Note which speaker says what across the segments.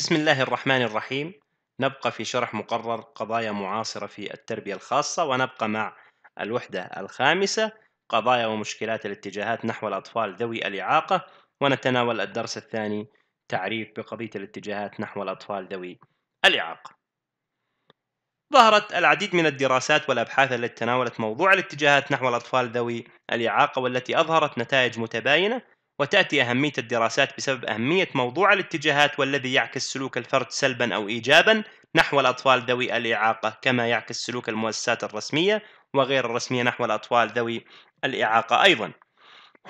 Speaker 1: بسم الله الرحمن الرحيم نبقى في شرح مقرر قضايا معاصرة في التربية الخاصة ونبقى مع الوحدة الخامسة قضايا ومشكلات الاتجاهات نحو الأطفال ذوي الإعاقة ونتناول الدرس الثاني تعريف بقضية الاتجاهات نحو الأطفال ذوي الإعاقة ظهرت العديد من الدراسات والأبحاث التي تناولت موضوع الاتجاهات نحو الأطفال ذوي الإعاقة والتي أظهرت نتائج متباينة وتأتي أهمية الدراسات بسبب أهمية موضوع الاتجاهات والذي يعكس سلوك الفرد سلبا أو إيجابا نحو الأطفال ذوي الإعاقة كما يعكس سلوك المؤسسات الرسمية وغير الرسمية نحو الأطفال ذوي الإعاقة أيضا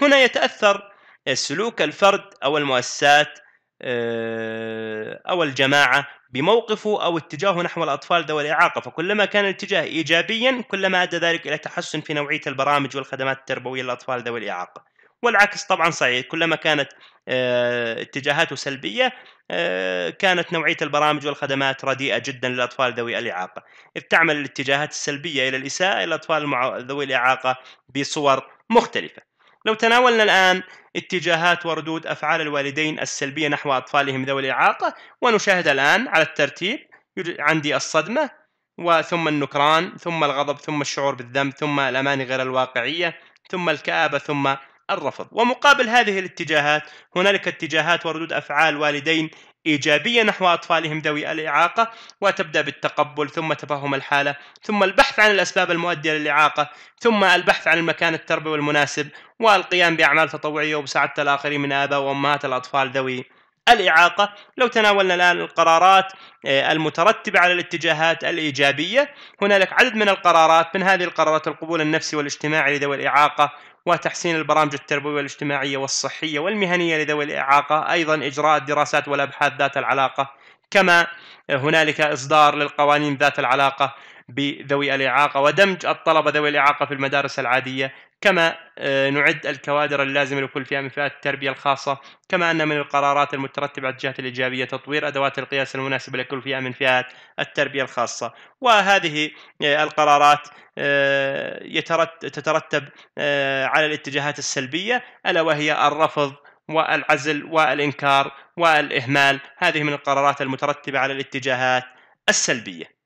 Speaker 1: هنا يتأثر سلوك الفرد أو المؤسسات آه، أو الجماعة بموقفه أو اتجاهه نحو الأطفال ذوي الإعاقة فكلما كان الاتجاه إيجابيا كلما أدى ذلك إلى تحسن في نوعية البرامج والخدمات التربوية للأطفال ذوي الإعاقة والعكس طبعا صحيح كلما كانت آه، اتجاهاته سلبيه آه، كانت نوعيه البرامج والخدمات رديئه جدا للاطفال ذوي الاعاقه، اذ تعمل الاتجاهات السلبيه الى الاساءه الى الاطفال ذوي الاعاقه بصور مختلفه. لو تناولنا الان اتجاهات وردود افعال الوالدين السلبيه نحو اطفالهم ذوي الاعاقه ونشاهد الان على الترتيب عندي الصدمه وثم النكران ثم الغضب ثم الشعور بالذنب ثم الاماني غير الواقعيه ثم الكابه ثم الرفض ومقابل هذه الاتجاهات هنالك اتجاهات وردود أفعال والدين إيجابية نحو أطفالهم ذوي الإعاقة وتبدأ بالتقبل ثم تفهم الحالة ثم البحث عن الأسباب المؤدية للإعاقة ثم البحث عن المكان التربوي المناسب والقيام بأعمال تطوعية ومساعدة الآخرين من آباء وأمهات الأطفال ذوي الإعاقة لو تناولنا الآن القرارات آه، المترتبة على الاتجاهات الإيجابية هنالك عدد من القرارات من هذه القرارات القبول النفسي والاجتماعي لذوي الإعاقة وتحسين البرامج التربوية والاجتماعية والصحية والمهنية لذوي الإعاقة أيضا إجراء الدراسات والأبحاث ذات العلاقة كما هنالك إصدار للقوانين ذات العلاقة بذوي الإعاقة ودمج الطلبة ذوي الإعاقة في المدارس العادية كما آه، نعد الكوادر اللازمة لكل فئة من فئات التربية الخاصة كما أن من القرارات المترتبة على الجهات الإيجابية تطوير أدوات القياس المناسبة لكل فئة من فئات التربية الخاصة وهذه آه، القرارات آه، تترتب على الاتجاهات السلبية ألا وهي الرفض والعزل والإنكار والإهمال هذه من القرارات المترتبة على الاتجاهات السلبية